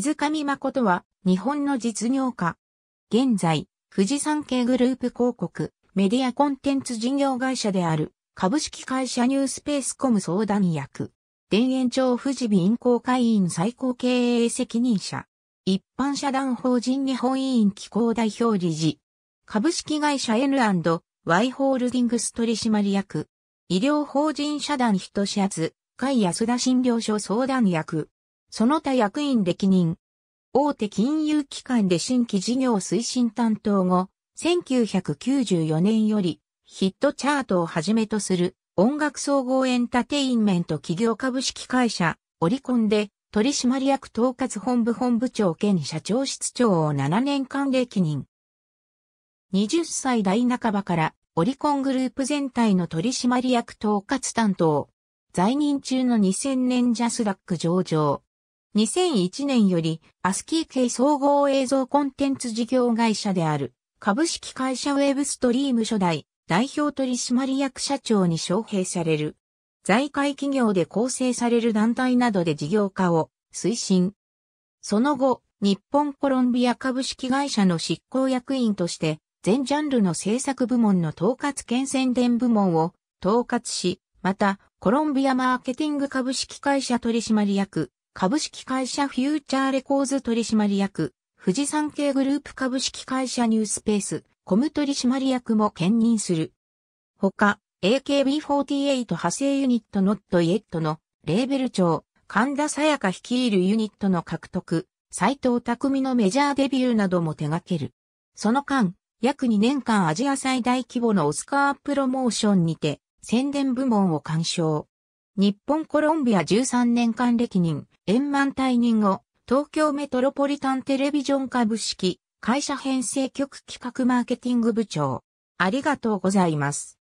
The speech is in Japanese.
水上誠は、日本の実業家。現在、富士山系グループ広告、メディアコンテンツ事業会社である、株式会社ニュースペースコム相談役。田園町富士銀行会員最高経営責任者。一般社団法人日本委員機構代表理事。株式会社 N&Y ホールディングス取締役。医療法人社団人視圧、会安田診療所相談役。その他役員歴任。大手金融機関で新規事業推進担当後、1994年よりヒットチャートをはじめとする音楽総合エンタテインメント企業株式会社オリコンで取締役統括本部本部長兼社長室長を7年間歴任。20歳代半ばからオリコングループ全体の取締役統括担当。在任中の2000年ジャスダック上場。2001年より、アスキー系総合映像コンテンツ事業会社である、株式会社ウェブストリーム初代、代表取締役社長に招聘される。財界企業で構成される団体などで事業化を推進。その後、日本コロンビア株式会社の執行役員として、全ジャンルの制作部門の統括兼宣伝部門を統括し、また、コロンビアマーケティング株式会社取締役、株式会社フューチャーレコーズ取締役、富士山系グループ株式会社ニュースペース、コム取締役も兼任する。他、AKB48 派生ユニットノットイエットのレーベル長、神田沙也加率いるユニットの獲得、斎藤匠のメジャーデビューなども手掛ける。その間、約2年間アジア最大規模のオスカープロモーションにて、宣伝部門を鑑賞。日本コロンビア13年間歴任、円満退任後、東京メトロポリタンテレビジョン株式、会社編成局企画マーケティング部長。ありがとうございます。